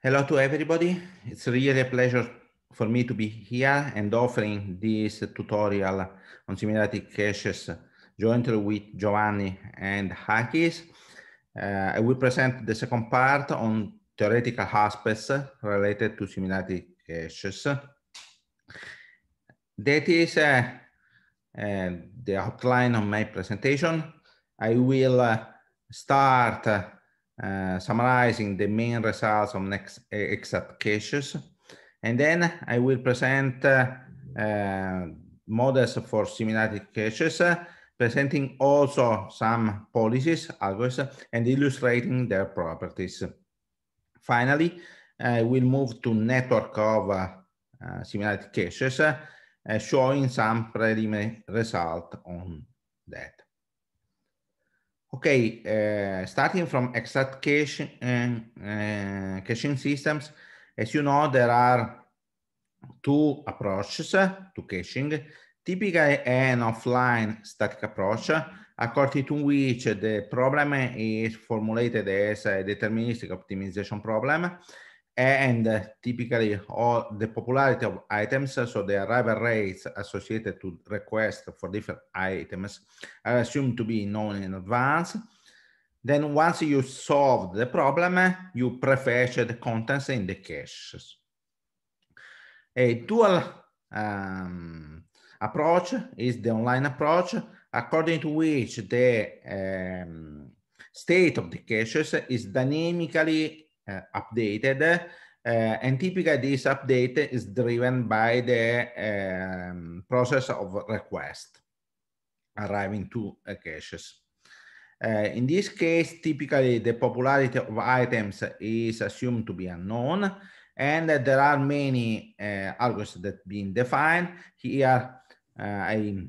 Hello to everybody. It's really a pleasure for me to be here and offering this tutorial on similarity caches jointly with Giovanni and Hakis. Uh, I will present the second part on theoretical aspects related to similarity caches. That is uh, uh, the outline of my presentation. I will uh, start uh, uh, summarizing the main results of next uh, exact cases. And then I will present uh, uh, models for similarity cases, uh, presenting also some policies, algorithms, and illustrating their properties. Finally, I will move to network of similarity cases, showing some preliminary result on that. Okay, uh, starting from exact caching, uh, uh, caching systems, as you know, there are two approaches to caching, typically an offline static approach, according to which the problem is formulated as a deterministic optimization problem, and typically all the popularity of items, so the arrival rates associated to requests for different items are assumed to be known in advance. Then once you solve the problem, you prefetch the contents in the caches. A dual um, approach is the online approach, according to which the um, state of the caches is dynamically uh, updated. Uh, and typically this update is driven by the um, process of request arriving to uh, caches. Uh, in this case, typically the popularity of items is assumed to be unknown, and uh, there are many uh, algorithms that being defined. Here, I'm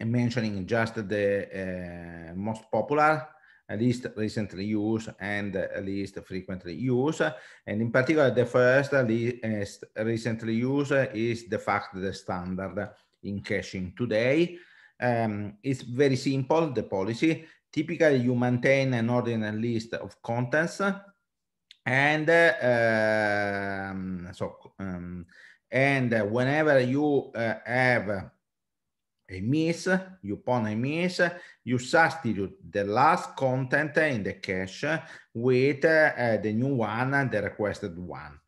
mentioning just the most popular at least recently used and at least frequently used. And in particular, the first least recently used is the fact the standard in caching today. Um, it's very simple, the policy. Typically, you maintain an ordinary list of contents and uh, um, so um, and whenever you uh, have a miss, you pawn a miss, you substitute the last content in the cache with uh, the new one, the requested one.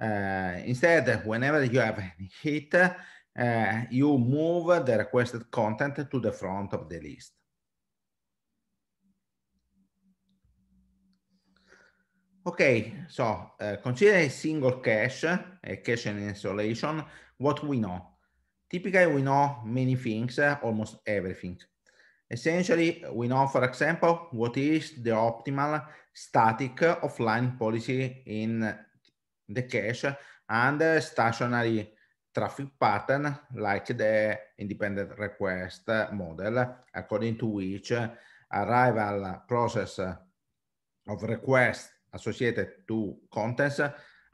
Uh, instead, whenever you have a hit, uh, you move the requested content to the front of the list. Okay, so uh, consider a single cache, a cache in isolation, what we know Typically, we know many things, uh, almost everything. Essentially, we know, for example, what is the optimal static offline policy in the cache and the stationary traffic pattern like the independent request model, according to which arrival process of requests associated to contents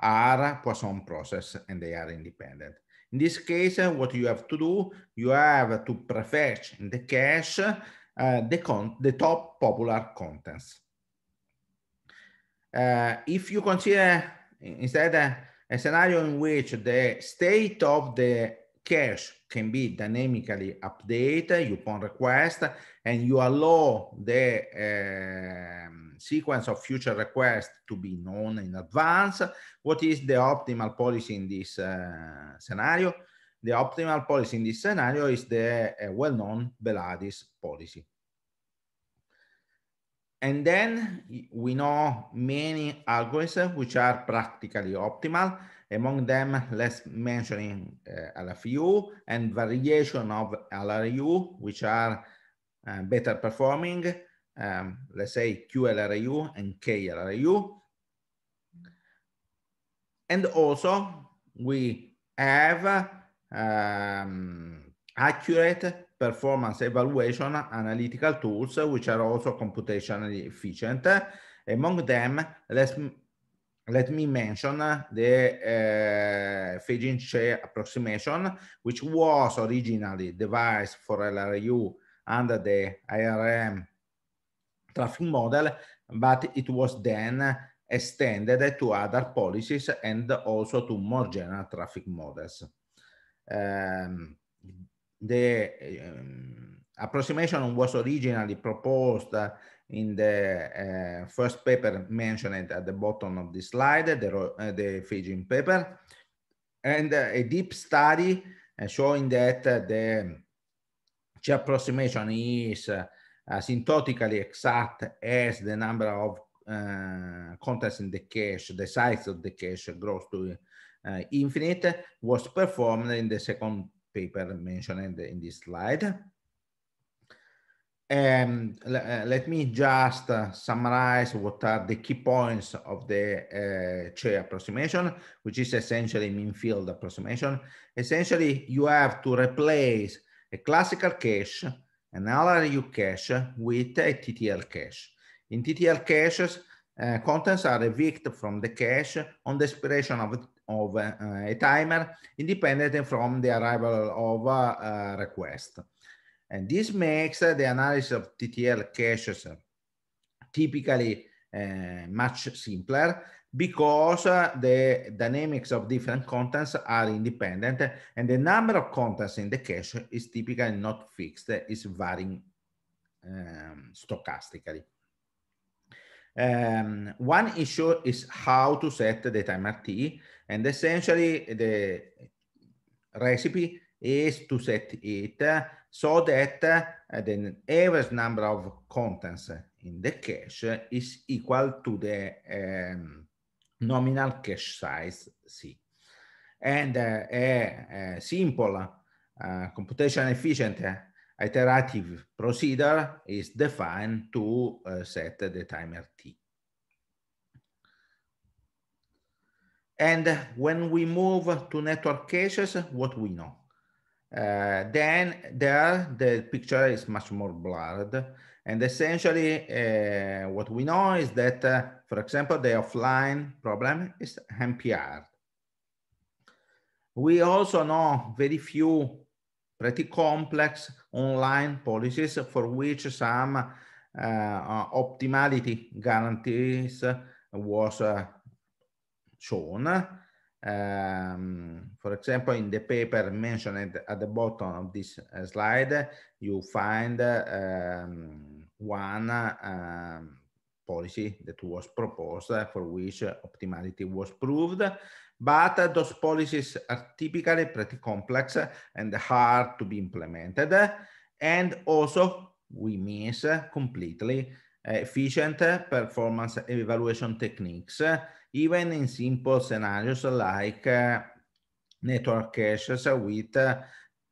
are Poisson process and they are independent. In this case, what you have to do, you have to prefetch in the cache uh, the, con the top popular contents. Uh, if you consider instead a, a, scenario in which the state of the cache can be dynamically updated upon request, and you allow the um, sequence of future requests to be known in advance. What is the optimal policy in this uh, scenario? The optimal policy in this scenario is the uh, well-known Beladis policy. And then we know many algorithms which are practically optimal among them, let's mentioning uh, LFU and variation of LRU, which are uh, better performing, um, let's say QLRU and KLRU. And also we have um, accurate performance evaluation analytical tools, which are also computationally efficient. Among them, let's let me mention the uh, eh, Feigenche approximation, which was originally devised for LRU under the IRM traffic model, but it was then extended to other policies and also to more general traffic models. Um, the um, approximation was originally proposed in the uh, first paper mentioned at the bottom of the slide, the, uh, the Feijin paper, and uh, a deep study uh, showing that uh, um, the approximation is uh, asymptotically exact as the number of contacts in the cache, the size of the cache grows to infinite, was performed in the second paper mentioned in this slide. Um, let me just uh, summarize what are the key points of the uh, chair approximation, which is essentially mean field approximation. Essentially, you have to replace a classical cache, an LRU cache with a TTL cache. In TTL caches, uh, contents are evicted from the cache on the expiration of, of uh, a timer, independent from the arrival of uh, a request. And this makes uh, the analysis of TTL caches uh, typically uh, much simpler because the dynamics of different contents are independent and the number of contents in the cache is typically not fixed, it's varying um, stochastically. Um, one issue is how to set the timer T and essentially the recipe is to set it so that uh, the average number of contents in the cache is equal to the um, nominal cache size C. And uh, a, a, simple uh, computation efficient uh, iterative procedure is defined to uh, set the timer T. And when we move to network caches, what we know? Uh, then there the picture is much more blurred. And essentially uh, what we know is that, uh, for example, the offline problem is MPR. We also know very few pretty complex online policies for which some uh, uh, optimality guarantees was uh, shown. Um, for example, in the paper mentioned at the bottom of this uh, slide, you find uh, um, one uh, um, policy that was proposed for which optimality was proved. But those policies are typically pretty complex and hard to be implemented. And also we miss completely efficient performance evaluation techniques, even in simple scenarios like uh, network caches with uh,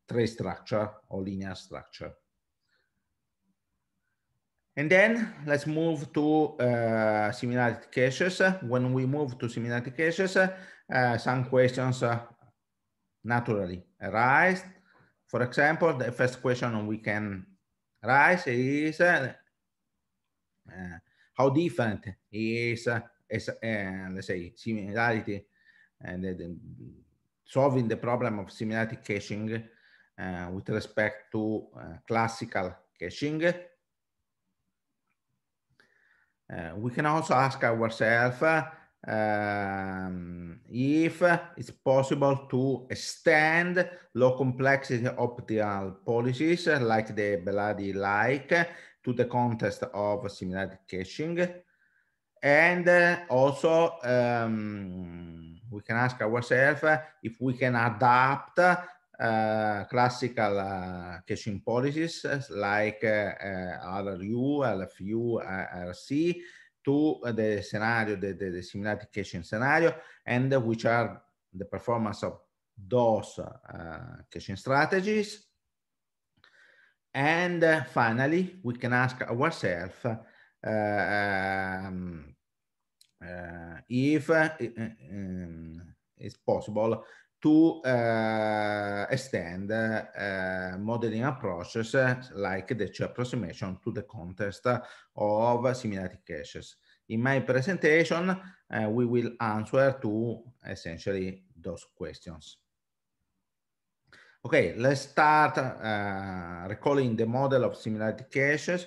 tree structure or linear structure. And then let's move to uh, similarity caches. When we move to similarity caches, uh, some questions uh, naturally arise. For example, the first question we can raise is uh, Eh, how different is, is eh, let's say similarity and eh, solving the problem of similarity caching with respect to classical caching. we can also ask ourselves um, if it's possible to extend low complexity optimal policies like the Beladi like to the context of similarity caching. And uh, also, um, we can ask ourselves if we can adapt uh, classical uh, caching policies uh, like uh, uh, RRU, LFU, RC to the scenario, the, the, the similarity caching scenario, and which are the performance of those caching strategies and uh, finally, we can ask ourselves uh, um, uh, if uh, um, it's possible to uh, extend uh, uh, modeling approaches like the two approximation to the context of similarity caches. In my presentation, we will answer to essentially those questions. Okay, let's start uh, recalling the model of similarity caches.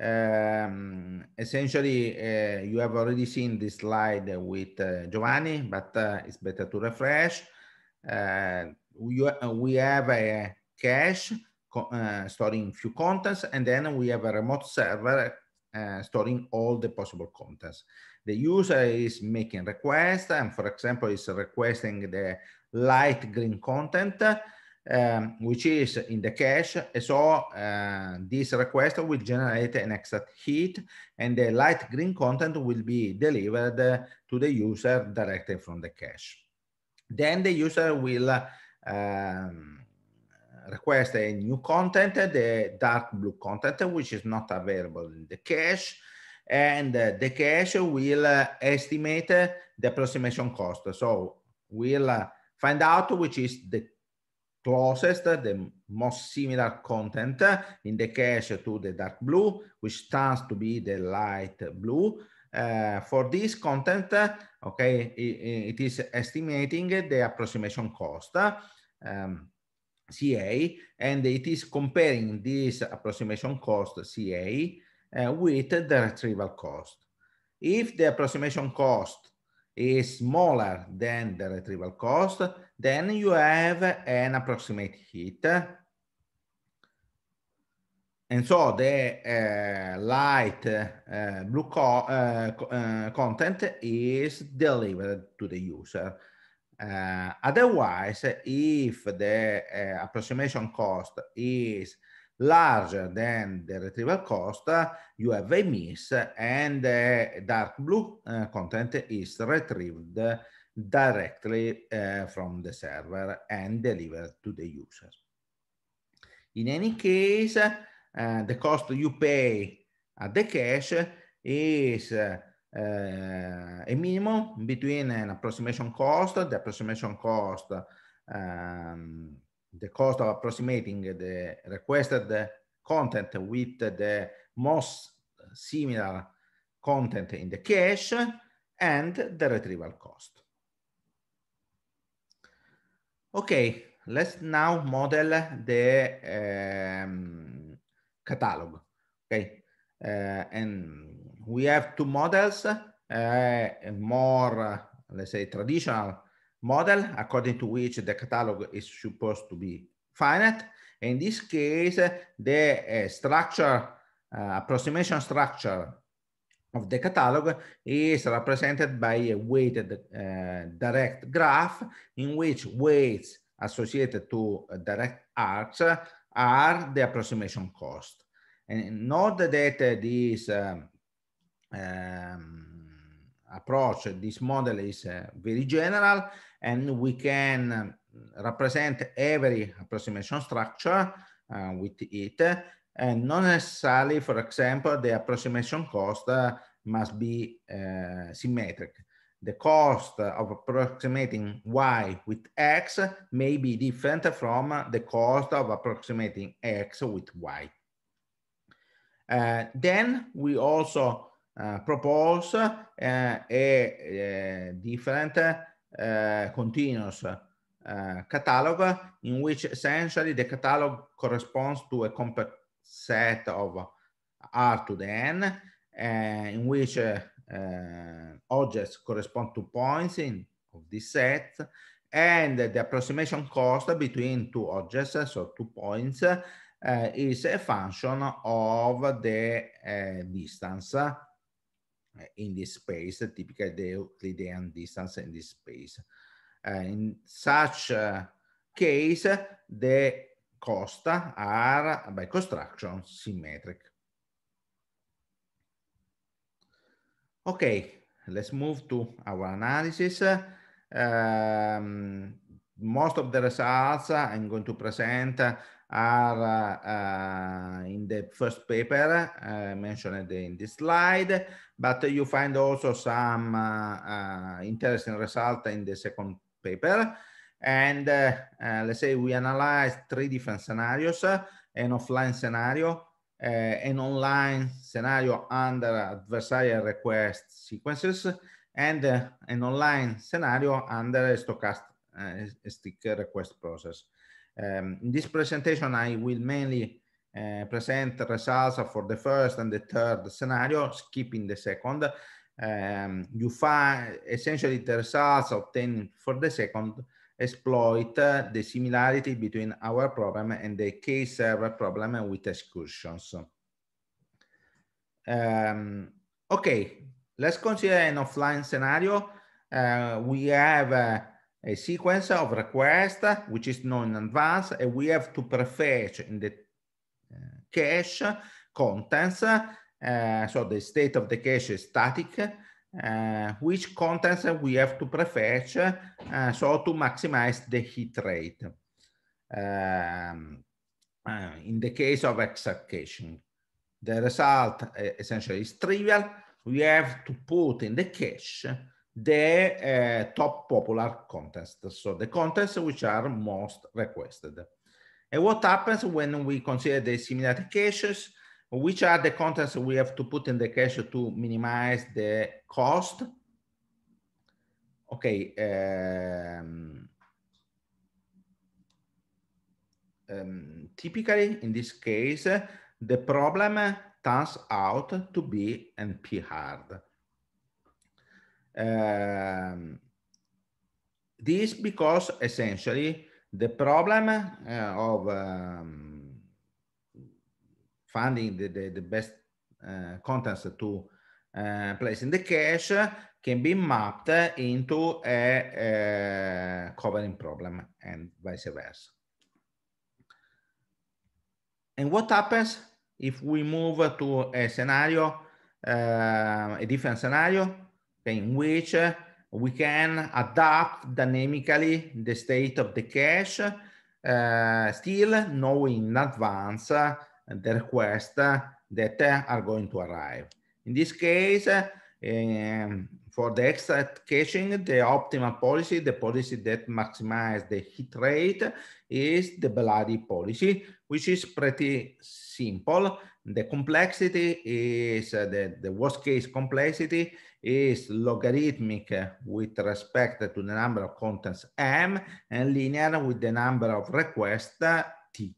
Um, essentially, uh, you have already seen this slide with uh, Giovanni, but uh, it's better to refresh. we, uh, uh, we have a cache storing few contents, and then we have a remote server storing all the possible contents. The user is making requests, and for example, is requesting the light green content, um, which is in the cache. So uh, this request will generate an exact hit and the light green content will be delivered to the user directly from the cache. Then the user will um, request a new content, the dark blue content, which is not available in the cache. And uh, the cache will uh, estimate uh, the approximation cost. So we'll find out which is the closest, the most similar content, in the case to the dark blue, which tends to be the light blue. Uh, for this content, okay, it, it is estimating the approximation cost, um, CA, and it is comparing this approximation cost, CA, uh, with the retrieval cost. If the approximation cost is smaller than the retrieval cost, then you have an approximate hit. And so the uh, light uh, blue co uh, uh content is delivered to the user. Uh, otherwise, if the uh, approximation cost is larger than the retrieval cost, you have a miss and the dark blue uh, content is retrieved directly uh, from the server and delivered to the user. In any case, uh, the cost you pay at the cache is uh, a minimum between an approximation cost, the approximation cost um, the cost of approximating the requested content with the most similar content in the cache and the retrieval cost. Okay, let's now model the um, catalog. Okay, uh, and we have two models, uh, more, uh, let's say, traditional model according to which the catalog is supposed to be finite. In this case, the uh, structure, uh, approximation structure of the catalog is represented by a weighted uh, direct graph in which weights associated to uh, direct arcs are the approximation cost. And note that uh, this um, um, approach, this model is uh, very general and we can mm, represent every approximation structure uh, with it and not necessarily, for example, the approximation cost uh, must be uh, symmetric. The cost of approximating y with x may be different from the cost of approximating x with y. Uh, then we also uh, propose uh, a, a, different Eh, continuous eh, catalog in which essentially the catalog corresponds to a compact set of R to the N eh, in which objects correspond to points in of this set and the approximation cost between two objects, so two points, uh, is a function of the uh, distance in this space. typical the Euclidean distance in this space. Uh, in such uh, case, the costs are by construction symmetric. Okay, let's move to our analysis. Um, most of the results I'm going to present are uh, in the first paper uh, mentioned in this slide, but you find also some uh, interesting result in the second paper. And let's say we analyzed three different scenarios, an offline scenario, uh, an online scenario under adversarial request sequences and uh, an online scenario under a stochastic uh, request process. Um, in this presentation, I will mainly uh, present results for the first and the third scenario, skipping the second. Um, you find essentially the results obtained for the second exploit uh, the similarity between our problem and the case server problem with excursions. Um, okay, let's consider an offline scenario. Uh, we have uh, a sequence of requests which is known in advance, and we have to prefetch in the uh, cache contents. Uh, so the state of the cache is static, uh, which contents we have to prefetch, uh, so to maximize the hit rate. Um, uh, in the case of execution, the result uh, essentially is trivial. We have to put in the cache the uh, top popular contests. So the contests which are most requested. And what happens when we consider the similarity caches, which are the contents we have to put in the cache to minimize the cost? Okay. Um, um, typically, in this case, the problem turns out to be NP hard. Um, this because essentially the problem uh, of um, finding the, the, the best uh, contents to uh, place in the cache can be mapped into a, a covering problem and vice versa. And what happens if we move to a scenario, uh, a different scenario in which uh, we can adapt dynamically the state of the cache, uh, still knowing in advance uh, the requests uh, that uh, are going to arrive. In this case, uh, um, for the exact caching, the optimal policy, the policy that maximizes the hit rate is the Beladi policy, which is pretty simple. The complexity is uh, the, the worst case complexity is logarithmic uh, with respect to the number of contents m and linear with the number of requests uh, t.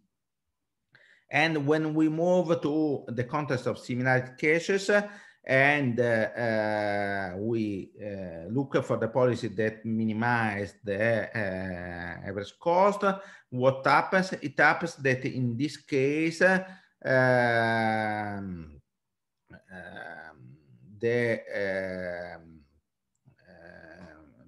And when we move to the context of similarity cases, and uh, uh, we uh, look for the policy that minimize the average cost. What happens? It happens that in this case, um, the ehm,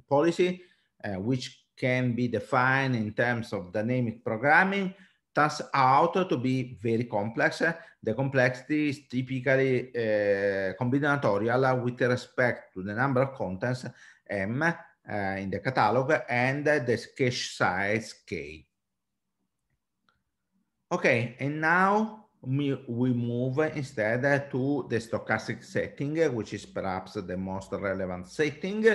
policy eh, which can be defined in terms of dynamic programming turns out to be very complex. The complexity is typically uh, combinatorial with respect to the number of contents M uh, in the catalog and the cache size K. Okay, and now we move instead to the stochastic setting, which is perhaps the most relevant setting.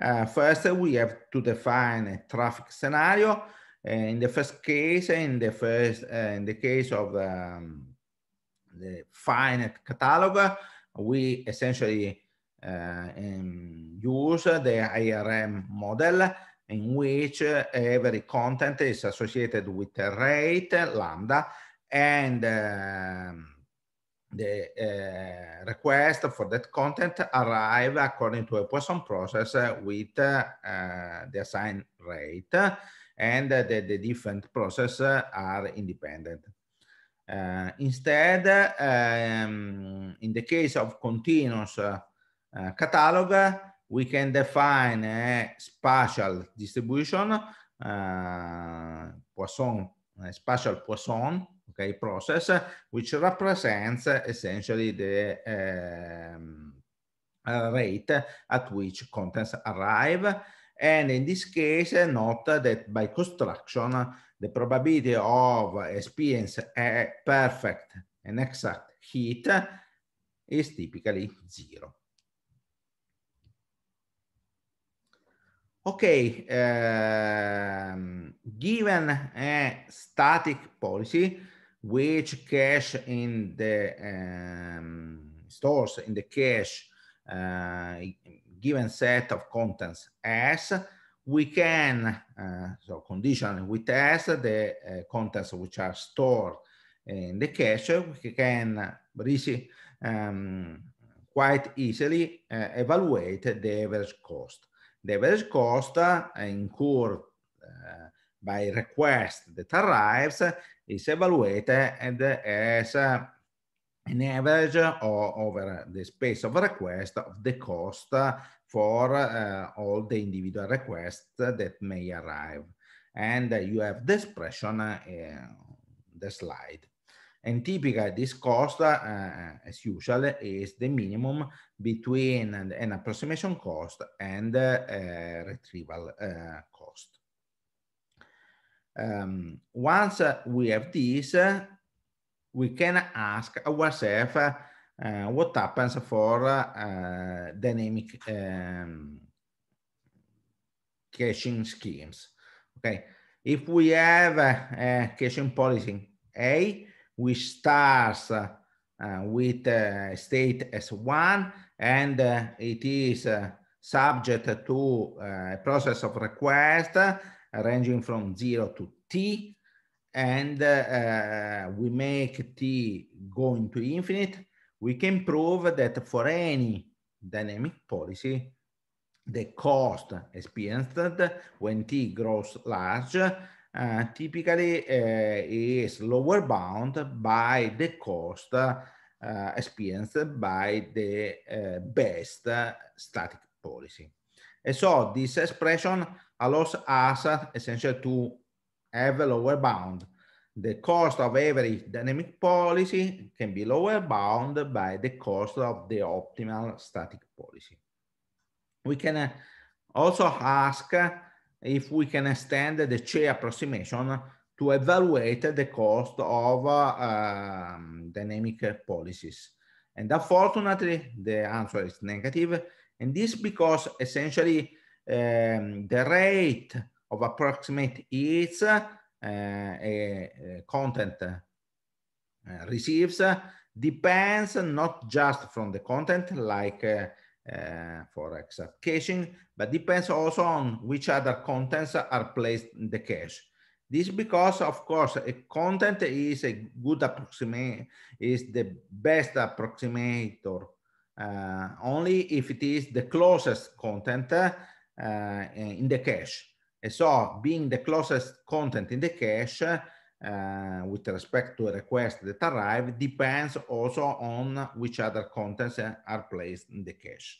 Uh, first, we have to define a traffic scenario. in the first case, in the first, uh, in the case of um, the finite catalog, we essentially uh, um, use the IRM model in which uh, every content is associated with a rate lambda and um, the uh, request for that content arrive according to a Poisson process uh, with uh, the assigned rate and the, the, different processes are independent. Uh, instead, um, in the case of continuous uh, catalog, we can define a spatial distribution, uh, Poisson, a spatial Poisson okay, process, which represents essentially the um, rate at which contents arrive. And in this case, note that by construction, the probability of experience a perfect and exact heat is typically zero. Okay, um, given a static policy, which cash in the um, stores in the cache uh, given set of contents S, we can, uh, so condition with S the uh, contents which are stored in the cache, we can really, um, quite easily uh, evaluate the average cost. The average cost uh, incurred uh, by request that arrives is evaluated as an average or over the space of request of the cost for uh, all the individual requests that may arrive. And uh, you have the expression uh, the slide. And typically this cost, uh, as usual, is the minimum between an, an approximation cost and uh, retrieval uh, um, once we have this, we can ask ourselves uh, what happens for uh, dynamic um, caching schemes. Okay, if we have uh, a caching policy A, which starts uh, with uh, state S1 and uh, it is subject to a process of request ranging from 0 to t and uh, we make t go into infinite, we can prove that for any dynamic policy, the cost experienced when t grows large uh, typically uh, is lower bound by the cost uh, experienced by the uh, best static policy. And so this expression allows us essentially to have a lower bound. The cost of every dynamic policy can be lower bound by the cost of the optimal static policy. We can uh, also ask if we can extend the Che approximation to evaluate the cost of uh, um, dynamic policies. And unfortunately, the answer is negative and this because essentially um, the rate of approximate its uh, uh, content receives uh, depends not just from the content like uh, uh, for exact caching, but depends also on which other contents are placed in the cache. This because, of course, a content is a good approximate, is the best approximator uh, only if it is the closest content uh, in the cache. And so being the closest content in the cache uh, with respect to a request that arrived depends also on which other contents are placed in the cache.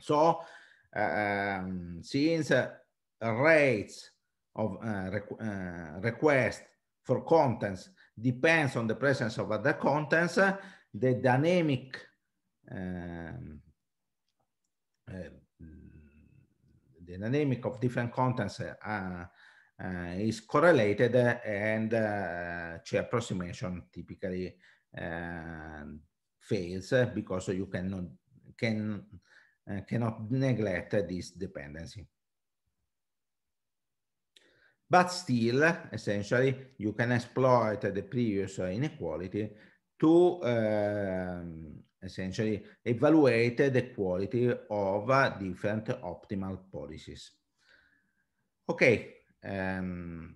So um, since uh, rates of uh, requ uh, request for contents depends on the presence of other contents, the dynamic um, uh, the dynamic of different contents uh, uh, is correlated and uh, approximation typically um, fails because you cannot can cannot neglect this dependency. But still, essentially, you can exploit the previous inequality to um, essentially evaluate the quality of uh, different optimal policies. Okay, um,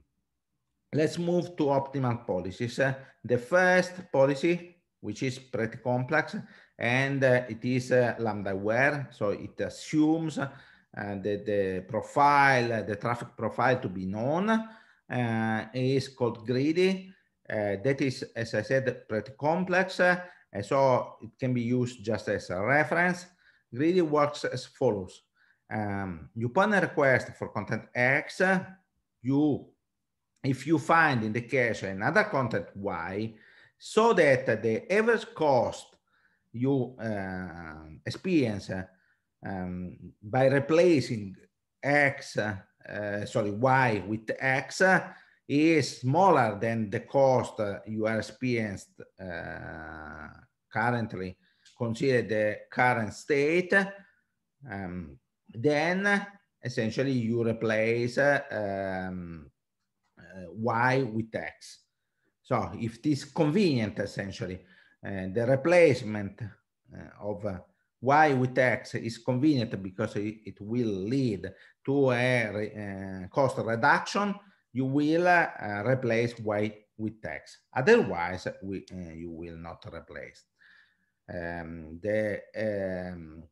let's move to optimal policies. Uh, the first policy, which is pretty complex, and uh, it is uh, lambda aware, so it assumes uh, that the profile, the traffic profile to be known uh, is called greedy. that is, as I said, pretty complex and so it can be used just as a reference. Greedy works as follows. Um, you put a request for content X, you, if you find in the cache another content Y, so that the average cost you uh, experience uh, um, by replacing X, uh, sorry, Y with X is smaller than the cost you are experienced uh, currently, consider the current state, um, then essentially you replace um, uh, Y with X. So if this convenient, essentially, uh, the replacement uh, of uh, Y with X is convenient because it, it will lead to a re, uh, cost reduction you will uh, replace weight with text. Otherwise, we, uh, you will not replace. Um, the um,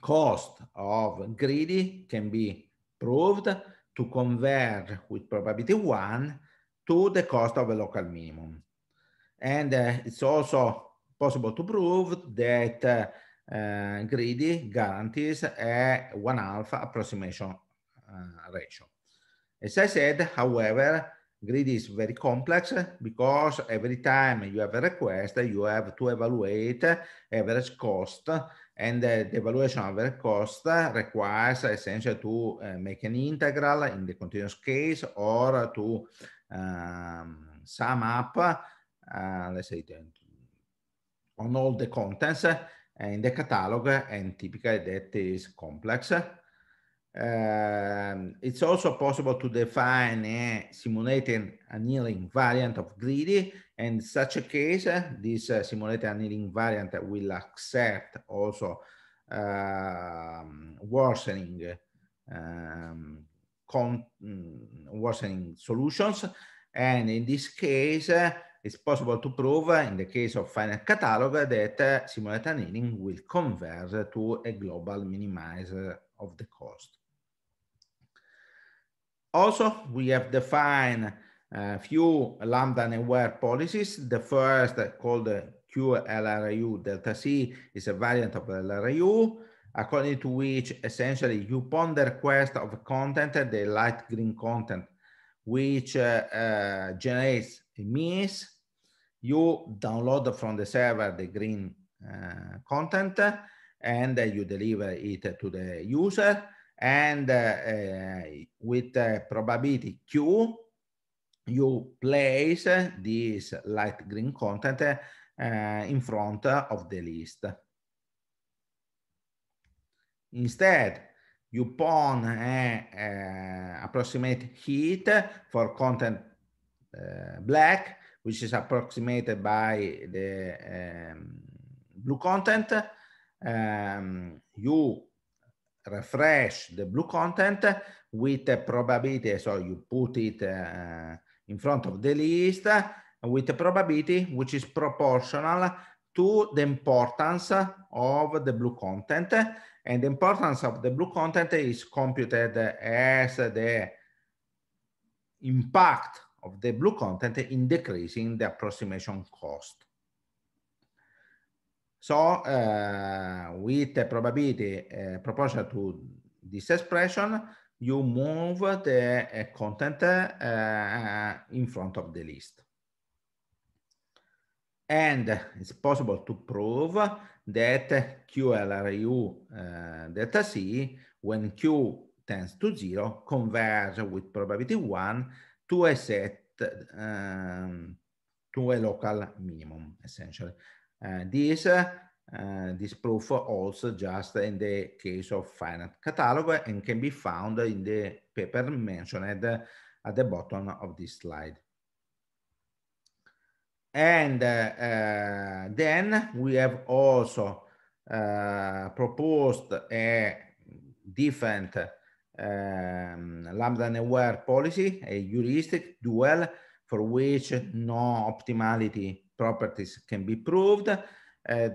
cost of greedy can be proved to converge with probability one to the cost of a local minimum. And uh, it's also possible to prove that uh, uh, greedy guarantees a one alpha approximation uh, ratio. As I said, however, grid is very complex because every time you have a request, you have to evaluate average cost and the evaluation of average cost requires essentially to uh, make an integral in the continuous case or to um, sum up, uh, let's say, on all the contents in the catalog and typically that is complex. Um, it's also possible to define a simulated annealing variant of greedy. And in such a case, uh, this uh, simulated annealing variant will accept also um, worsening um, mm, worsening solutions. And in this case, uh, it's possible to prove uh, in the case of finite catalog that uh, simulated annealing will converge to a global minimizer of the cost. Also, we have defined a uh, few lambda network policies. The first called QLRU delta C is a variant of LRU, according to which essentially upon the request of content, the light green content, which uh, uh, generates a means, you download from the server the green uh, content and you deliver it to the user and uh, with probability Q, you place this light green content uh, in front of the list. Instead, you pawn an uh, approximate heat for content uh, black, which is approximated by the um, blue content. Um, you refresh the blue content with a eh, probability. So you put it uh, in front of the list with a probability which is proportional to the importance of the blue content. And the importance of the blue content is computed as the impact of the blue content in decreasing the approximation cost. So uh, with the probability uh, proportional to this expression, you move the uh, content in front of the list. And it's possible to prove that QLRU uh, C, when Q tends to zero, converge with probability one to a set, um, to a local minimum, essentially. Uh, this, uh, this proof also just in the case of finite catalog and can be found in the paper mentioned at the bottom of this slide. And uh, then we have also proposed a different um, lambda aware policy, a heuristic dual for which no optimality properties can be proved. Uh,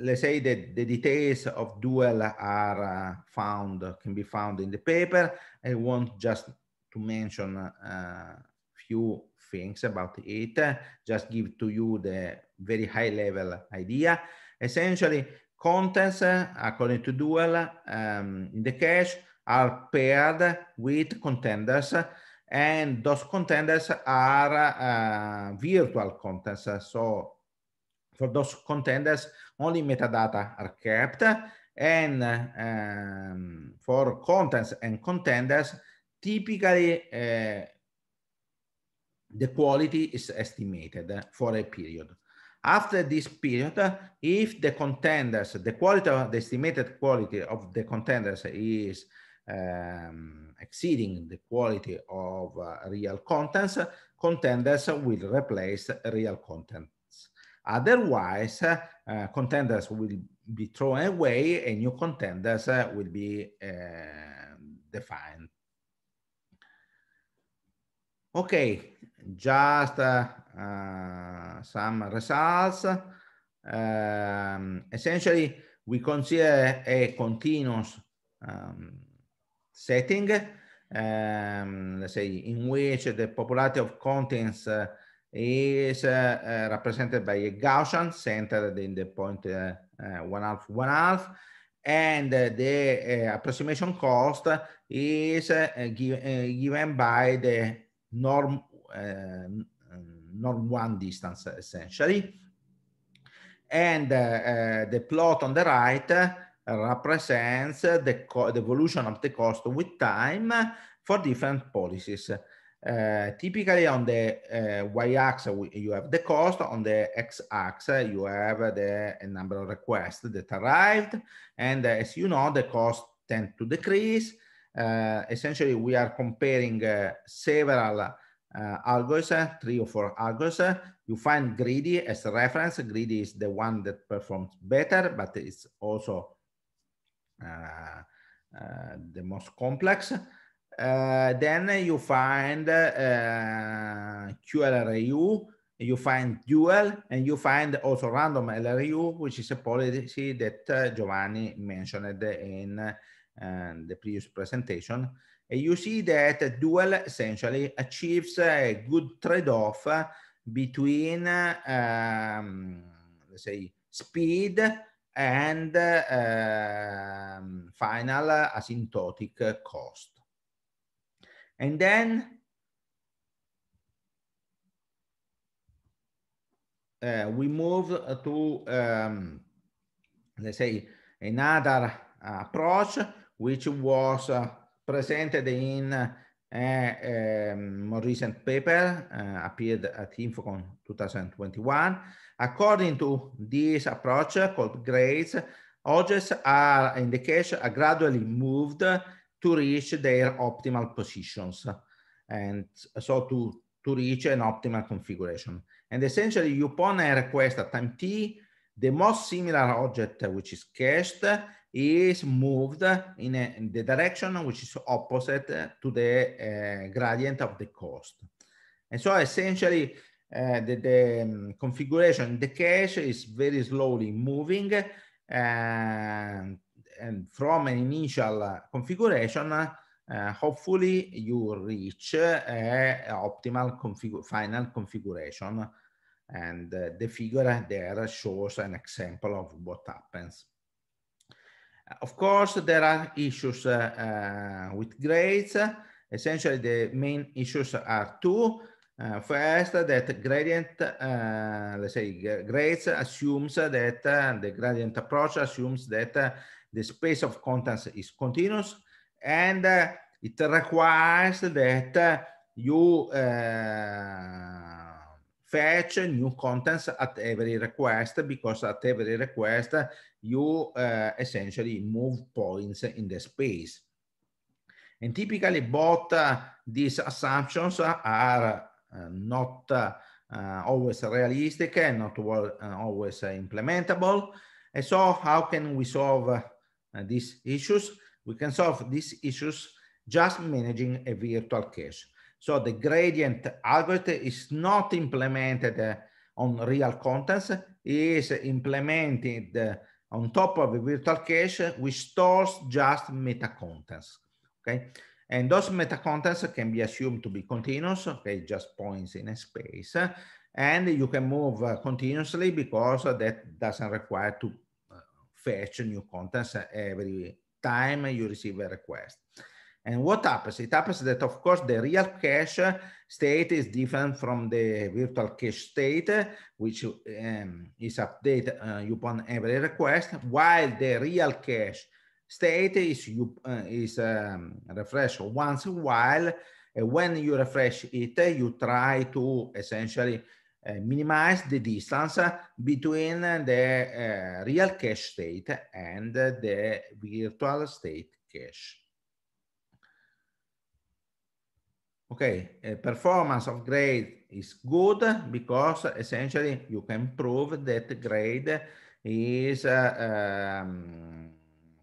let's say that the details of dual are uh, found, can be found in the paper. I want just to mention a uh, few things about it, uh, just give to you the very high level idea. Essentially, contents, uh, according to dual, um, in the cache are paired with contenders and those contenders are uh, virtual contents. So for those contenders, only metadata are kept. And um, for contents and contenders, typically uh, the quality is estimated for a period. After this period, if the contenders, the quality of the estimated quality of the contenders is um, exceeding the quality of uh, real contents, contenders will replace real contents. Otherwise, uh, contenders will be thrown away and new contenders will be ehm, defined. Okay, just uh, uh, some results. Um, essentially, we consider a continuous um, setting, um, let's say, in which the popularity of contents uh, is uh, uh, represented by a Gaussian centered in the point one half, one half, and the approximation cost is give, given by the norm, norm one distance essentially. And the plot on the right represents the, the evolution of the cost with time for different policies. Uh, typically on the uh, y-axis you have the cost on the x-axis you have the number of requests that arrived and uh, as you know the cost tend to decrease uh, essentially we are comparing uh, several uh, algorithms three or four algorithms you find greedy as a reference greedy is the one that performs better but it's also uh, uh, the most complex. Uh, then you find QLRU, you find dual, and you find also random LRU, which is a policy that Giovanni mentioned in the previous presentation. You see that dual essentially achieves a good trade-off between, um, let's say, speed and um, final asymptotic cost. And then Uh, we move to, um, let's say, another approach, which was uh, presented in a um, more recent paper uh, appeared at Infocon 2021. According to this approach called grades, objects are in the cache are gradually moved to reach their optimal positions and so to, to reach an optimal configuration. And essentially you put a request at time t, the most similar object which is cached is moved in, a, in the direction which is opposite to the eh, gradient of the cost. And so essentially, uh, the, the um, configuration, the cache is very slowly moving and, and from an initial uh, configuration, eh, hopefully you reach a optimal config final configuration and the figure there shows an example of what happens. Of course, there are issues uh, uh, with grades. Essentially, the main issues are two. Uh, first, that gradient, uh, let's say, grades assumes that uh, the gradient approach assumes that uh, the space of contents is continuous and it requires that you fetch new contents at every request because at every request you uh, essentially move points in the space. And typically both uh, these assumptions are uh, not always realistic and not always implementable. And so how can we solve these issues? We can solve these issues just managing a virtual cache. So the gradient algorithm is not implemented on real contents, it is implemented on top of the virtual cache, we store just meta contents, okay? And those meta contents can be assumed to be continuous, okay, just points in a space. And you can move uh, continuously because that doesn't require to uh, fetch new contents every time you receive a request. And what happens? It happens that, of course, the real cache state is different from the virtual cache state, which um, is updated uh, upon every request, while the real cache state is, uh, is um, refreshed once a while. And when you refresh it, you try to essentially uh, minimize the distance between the uh, real cache state and the virtual state cache. Okay, uh, performance of grade is good because essentially you can prove that grade is uh, um,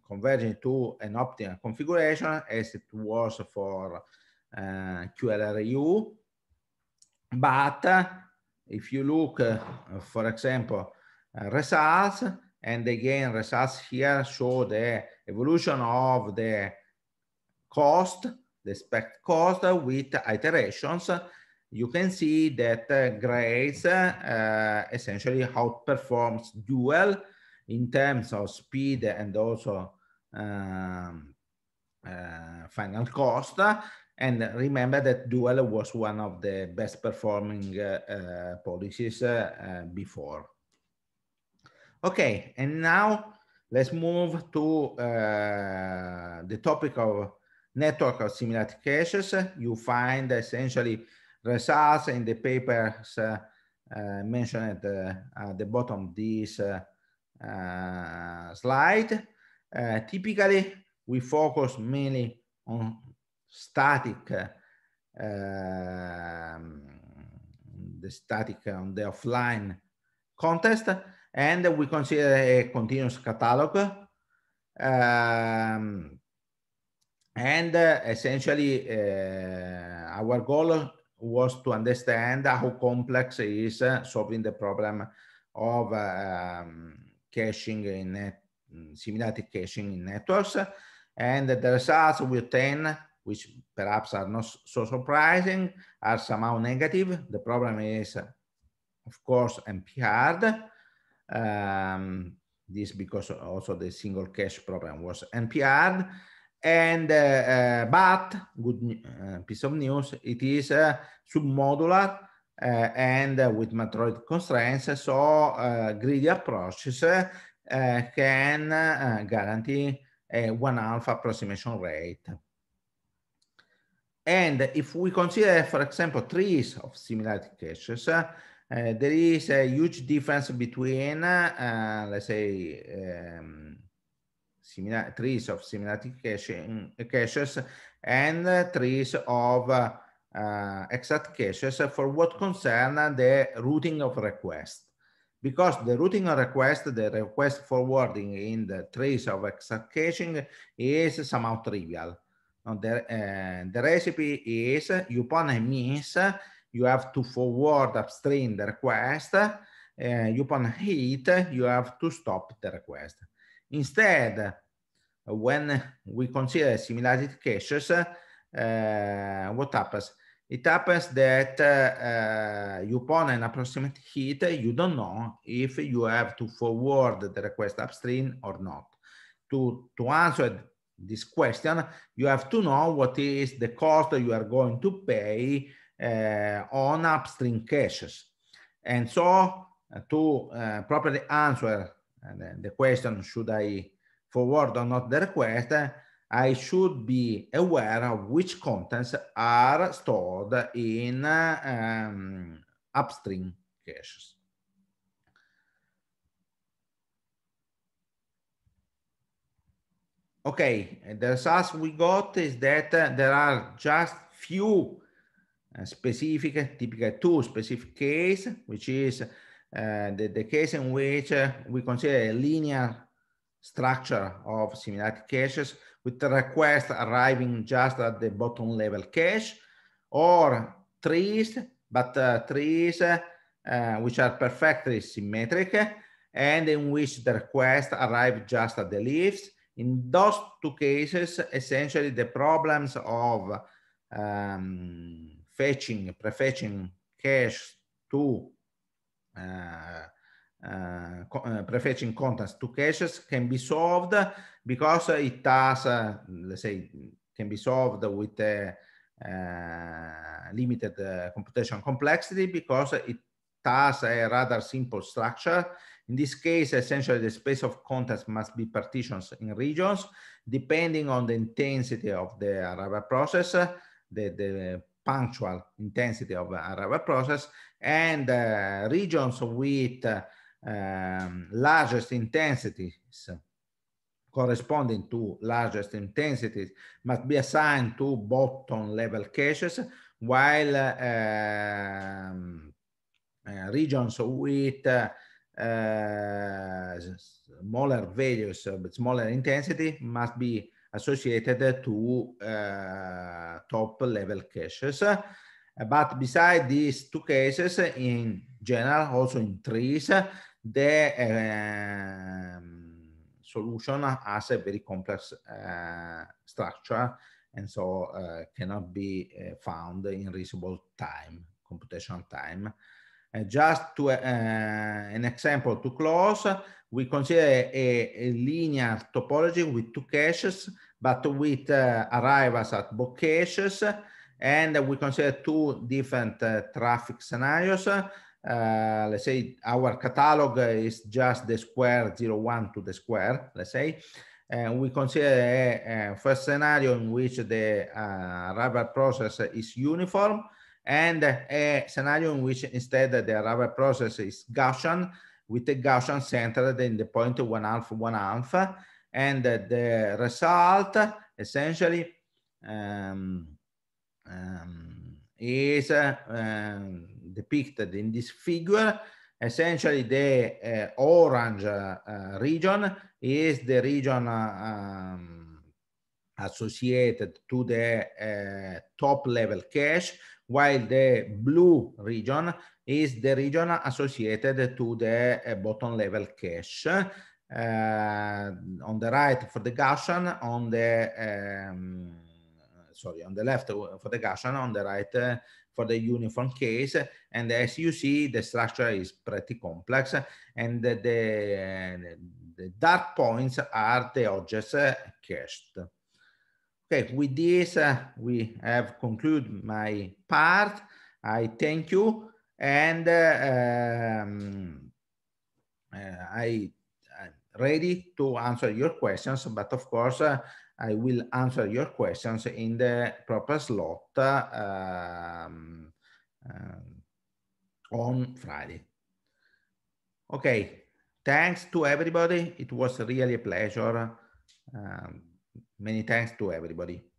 converging to an optimal configuration as it was for uh, eh, QLRU. But uh, if you look, for example, results, and again, results here show the evolution of the cost the spec cost with iterations, you can see that uh, Grace uh, essentially outperforms Dual in terms of speed and also um, uh, final cost. And remember that Dual was one of the best performing uh, uh policies uh, uh, before. Okay, and now let's move to the topic of network of similar cases. You find essentially results in the papers uh, uh, mentioned at the, the, bottom of this uh, uh slide. Uh, typically, we focus mainly on static, uh, um, the static on the offline contest, and we consider a continuous catalog. Um, and uh, essentially, uh, our goal was to understand how complex is uh, solving the problem of um, caching in net, caching in networks. And the results we obtain, which perhaps are not so surprising, are somehow negative. The problem is, of course, NP hard. Um, this because also the single cache problem was NP-hard. And uh, uh, but good uh, piece of news, it is uh, submodular uh, and uh, with matroid constraints. So greedy approaches can guarantee a one alpha approximation rate. And if we consider, for example, trees of similarity caches, there is a huge difference between, let's say, um, similar, trees of semiotic caching, mm, caches and uh, trees of uh, uh, exact caches for what concern the routing of requests because the routing of request, the request forwarding in the trace of exact caching is somehow trivial. The, uh, the recipe is you upon a miss, you have to forward upstream the request, uh, upon hit, you have to stop the request. Instead, when we consider similarity cases, uh, what happens? It happens that uh, uh you upon an approximate hit, you don't know if you have to forward the request upstream or not. To, to answer this question, you have to know what is the cost you are going to pay uh, on upstream caches. And so uh, to uh, properly answer and then the question, should I forward or not the request, I should be aware of which contents are stored in um, upstream caches. Okay, the results we got is that uh, there are just few uh, specific, typical two specific case, which is uh, the, the case in which uh, we consider a linear structure of similarity caches with the request arriving just at the bottom level cache or trees, but uh, trees uh, uh, which are perfectly symmetric and in which the request arrive just at the leaves. In those two cases, essentially the problems of um, fetching, prefetching cache to uh, eh, eh, eh, prefetching contents to caches can be solved because it has, uh, let's say, can be solved with a, limited computation complexity because it has a rather simple structure. In this case, essentially the space of contents must be partitioned in regions depending on the intensity of the arrival process. The, the punctual intensity of arrival uh, process and uh, regions with uh, um, largest intensities corresponding to largest intensities must be assigned to bottom level caches while um, uh, regions with uh, smaller values, smaller intensity must be associated to eh, top level caches. But beside these two cases, in general, also in trees, the eh, solution has a very complex eh, structure and so cannot be found in reasonable time, computational time. Uh, just to uh, an example to close, we consider a, a, linear topology with two caches, but with uh, arrivals at both caches, and we consider two different traffic scenarios. Uh, let's say our catalog is just the square 01 to the square, let's say. And we consider a, a first scenario in which the uh, arrival process is uniform and a scenario in which instead the arrival process is Gaussian with a Gaussian centered in the point one half, one half, and the result essentially um, um, is uh, um, depicted in this figure. Essentially, the uh, orange uh, region is the region uh, um, associated to the uh, top level cache, while the blue region is the region associated to the eh, bottom level cache. Uh, on the right for the Gaussian, on the um, sorry, on the left for the Gaussian, on the right uh, for the uniform case. And as you see, the structure is pretty complex, and the, the, the dark points are the objects eh, cached. Okay, with this, uh, we have concluded my part. I thank you. And uh, um, uh, I, am ready to answer your questions, but of course, uh, I will answer your questions in the proper slot uh, um, uh, on Friday. Okay, thanks to everybody. It was really a pleasure. Um, Many thanks to everybody.